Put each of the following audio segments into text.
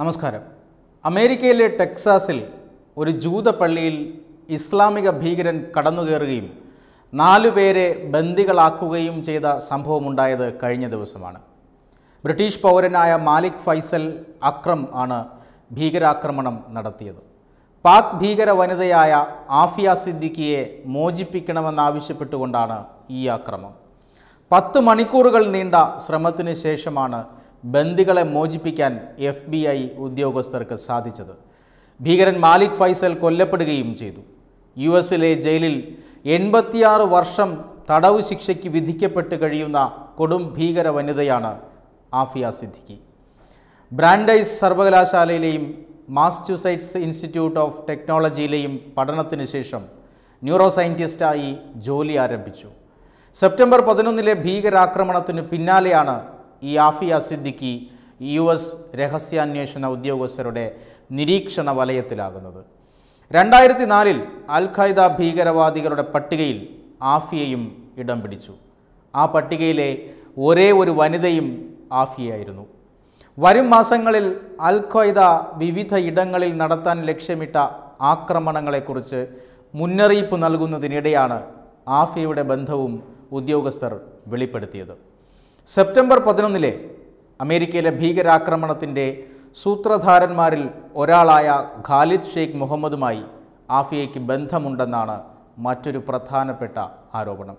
നമസ്കാരം അമേരിക്കയിലെ ടെക്സാസിൽ ഒരു ജൂത പള്ളിയിൽ ഇസ്ലാമിക ഭീകരൻ കടന്നുകയറുകയും നാലുപേരെ ബന്ദികളാക്കുകയും ചെയ്ത സംഭവമുണ്ടായത് കഴിഞ്ഞ ദിവസമാണ് ബ്രിട്ടീഷ് പൗരനായ മാലിക് ഫൈസൽ അക്രം ആണ് ഭീകരാക്രമണം നടത്തിയത് പാക് ഭീകര വനിതയായ ആഫിയ സിദ്ദിഖിയെ മോചിപ്പിക്കണമെന്നാവശ്യപ്പെട്ടുകൊണ്ടാണ് ഈ ആക്രമം പത്ത് മണിക്കൂറുകൾ നീണ്ട ശ്രമത്തിന് ശേഷമാണ് ബന്ദികളെ മോചിപ്പിക്കാൻ എഫ് ബി ഐ ഉദ്യോഗസ്ഥർക്ക് സാധിച്ചത് ഭീകരൻ മാലിക് ഫൈസൽ കൊല്ലപ്പെടുകയും ചെയ്തു യു എസിലെ ജയിലിൽ എൺപത്തിയാറ് വർഷം തടവ് ശിക്ഷയ്ക്ക് വിധിക്കപ്പെട്ട് കഴിയുന്ന കൊടും ഭീകര വനിതയാണ് ആഫിയ സിദ്ദിഖി ബ്രാൻഡൈസ് സർവകലാശാലയിലെയും മാസ്ച്യൂസൈറ്റ്സ് ഇൻസ്റ്റിറ്റ്യൂട്ട് ഓഫ് ടെക്നോളജിയിലെയും പഠനത്തിന് ശേഷം ന്യൂറോ സയൻറ്റിസ്റ്റായി ജോലി ആരംഭിച്ചു സെപ്റ്റംബർ പതിനൊന്നിലെ ഭീകരാക്രമണത്തിന് പിന്നാലെയാണ് ഈ ആഫിയ സിദ്ദിഖി യു എസ് രഹസ്യാന്വേഷണ ഉദ്യോഗസ്ഥരുടെ നിരീക്ഷണ വലയത്തിലാകുന്നത് രണ്ടായിരത്തി നാലിൽ അൽ ഭീകരവാദികളുടെ പട്ടികയിൽ ആഫിയയും ഇടം പിടിച്ചു ആ പട്ടികയിലെ ഒരേ ഒരു വനിതയും ആഫിയായിരുന്നു വരും മാസങ്ങളിൽ അൽ ഖൈദ വിവിധ ഇടങ്ങളിൽ നടത്താൻ ലക്ഷ്യമിട്ട ആക്രമണങ്ങളെക്കുറിച്ച് മുന്നറിയിപ്പ് നൽകുന്നതിനിടെയാണ് ആഫിയയുടെ ബന്ധവും ഉദ്യോഗസ്ഥർ വെളിപ്പെടുത്തിയത് സെപ്റ്റംബർ പതിനൊന്നിലെ അമേരിക്കയിലെ ഭീകരാക്രമണത്തിൻ്റെ സൂത്രധാരന്മാരിൽ ഒരാളായ ഖാലിദ് ഷെയ്ഖ് മുഹമ്മദുമായി ആഫിയയ്ക്ക് ബന്ധമുണ്ടെന്നാണ് മറ്റൊരു പ്രധാനപ്പെട്ട ആരോപണം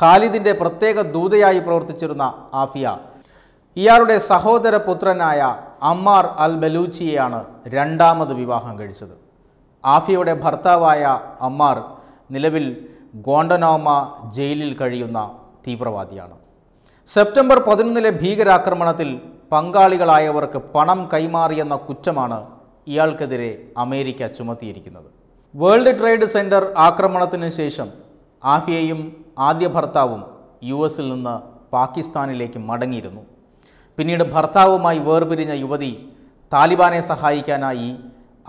ഖാലിദിൻ്റെ പ്രത്യേക ദൂതയായി പ്രവർത്തിച്ചിരുന്ന ആഫിയ ഇയാളുടെ സഹോദര പുത്രനായ അമ്മാർ അൽ ബലൂച്ചിയെയാണ് രണ്ടാമത് വിവാഹം കഴിച്ചത് ആഫിയയുടെ ഭർത്താവായ അമ്മാർ നിലവിൽ ഗോണ്ടനോമ ജയിലിൽ കഴിയുന്ന തീവ്രവാദിയാണ് സെപ്റ്റംബർ പതിനൊന്നിലെ ഭീകരാക്രമണത്തിൽ പങ്കാളികളായവർക്ക് പണം കൈമാറിയെന്ന കുറ്റമാണ് ഇയാൾക്കെതിരെ അമേരിക്ക ചുമത്തിയിരിക്കുന്നത് വേൾഡ് ട്രേഡ് സെൻറ്റർ ആക്രമണത്തിന് ശേഷം ആഫിയയും ആദ്യ ഭർത്താവും യു എസിൽ നിന്ന് പാകിസ്ഥാനിലേക്ക് മടങ്ങിയിരുന്നു പിന്നീട് ഭർത്താവുമായി വേർപിരിഞ്ഞ യുവതി താലിബാനെ സഹായിക്കാനായി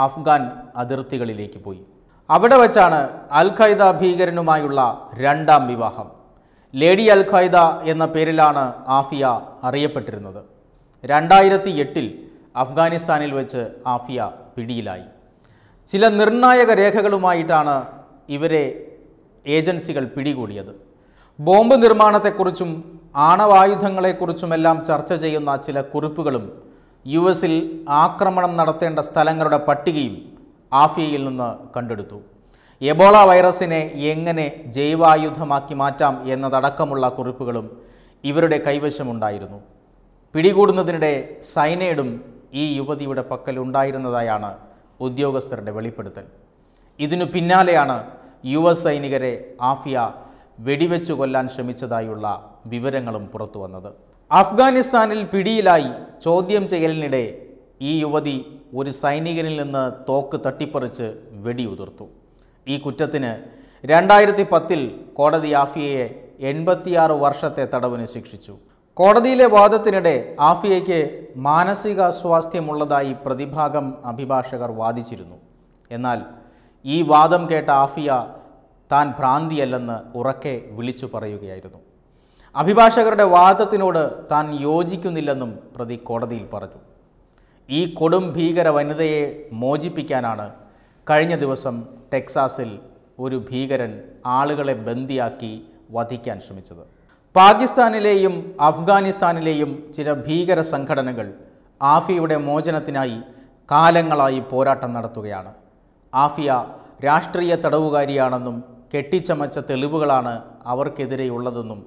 അഫ്ഗാൻ അതിർത്തികളിലേക്ക് പോയി അവിടെ വച്ചാണ് അൽ ഖൈദ ഭീകരനുമായുള്ള രണ്ടാം വിവാഹം ലേഡി അൽ ഖൈദ എന്ന പേരിലാണ് ആഫിയ അറിയപ്പെട്ടിരുന്നത് രണ്ടായിരത്തി എട്ടിൽ അഫ്ഗാനിസ്ഥാനിൽ വെച്ച് ആഫിയ പിടിയിലായി ചില നിർണായക രേഖകളുമായിട്ടാണ് ഇവരെ ഏജൻസികൾ പിടികൂടിയത് ബോംബ് നിർമ്മാണത്തെക്കുറിച്ചും ആണവായുധങ്ങളെക്കുറിച്ചുമെല്ലാം ചർച്ച ചെയ്യുന്ന ചില കുറിപ്പുകളും യു എസിൽ ആക്രമണം നടത്തേണ്ട സ്ഥലങ്ങളുടെ പട്ടികയും ആഫിയയിൽ നിന്ന് കണ്ടെടുത്തു എബോള വൈറസിനെ എങ്ങനെ ജൈവായുധമാക്കി മാറ്റാം എന്നതടക്കമുള്ള കുറിപ്പുകളും ഇവരുടെ കൈവശമുണ്ടായിരുന്നു പിടികൂടുന്നതിനിടെ സൈനൈഡും ഈ യുവതിയുടെ പക്കലുണ്ടായിരുന്നതായാണ് ഉദ്യോഗസ്ഥരുടെ വെളിപ്പെടുത്തൽ ഇതിനു പിന്നാലെയാണ് യുവ സൈനികരെ ആഫിയ വെടിവെച്ചു കൊല്ലാൻ ശ്രമിച്ചതായുള്ള വിവരങ്ങളും പുറത്തു വന്നത് അഫ്ഗാനിസ്ഥാനിൽ പിടിയിലായി ചോദ്യം ചെയ്യലിനിടെ ഈ യുവതി ഒരു സൈനികനിൽ നിന്ന് തോക്ക് തട്ടിപ്പറിച്ച് വെടിയുതിർത്തു ഈ കുറ്റത്തിന് രണ്ടായിരത്തി പത്തിൽ കോടതി ആഫിയയെ എൺപത്തിയാറ് വർഷത്തെ തടവിന് ശിക്ഷിച്ചു കോടതിയിലെ വാദത്തിനിടെ ആഫിയയ്ക്ക് മാനസിക സ്വാസ്ഥ്യമുള്ളതായി പ്രതിഭാഗം അഭിഭാഷകർ വാദിച്ചിരുന്നു എന്നാൽ ഈ വാദം കേട്ട ആഫിയ താൻ ഭ്രാന്തിയല്ലെന്ന് ഉറക്കെ വിളിച്ചു പറയുകയായിരുന്നു അഭിഭാഷകരുടെ വാദത്തിനോട് താൻ യോജിക്കുന്നില്ലെന്നും പ്രതി കോടതിയിൽ പറഞ്ഞു ഈ കൊടും ഭീകര വനിതയെ മോചിപ്പിക്കാനാണ് കഴിഞ്ഞ ദിവസം ടെക്സാസിൽ ഒരു ഭീകരൻ ആളുകളെ ബന്ദിയാക്കി വധിക്കാൻ ശ്രമിച്ചത് പാകിസ്ഥാനിലെയും അഫ്ഗാനിസ്ഥാനിലെയും ചില ഭീകര സംഘടനകൾ ആഫിയുടെ മോചനത്തിനായി കാലങ്ങളായി പോരാട്ടം നടത്തുകയാണ് ആഫിയ രാഷ്ട്രീയ തടവുകാരിയാണെന്നും കെട്ടിച്ചമച്ച തെളിവുകളാണ് അവർക്കെതിരെയുള്ളതെന്നും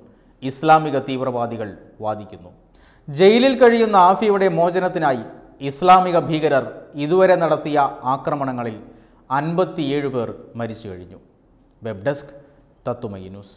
ഇസ്ലാമിക തീവ്രവാദികൾ വാദിക്കുന്നു ജയിലിൽ കഴിയുന്ന ആഫിയുടെ മോചനത്തിനായി ഇസ്ലാമിക ഭീകരർ ഇതുവരെ നടത്തിയ ആക്രമണങ്ങളിൽ അൻപത്തിയേഴ് പേർ മരിച്ചു കഴിഞ്ഞു വെബ് ഡെസ്ക് തത്തുമൈ ന്യൂസ്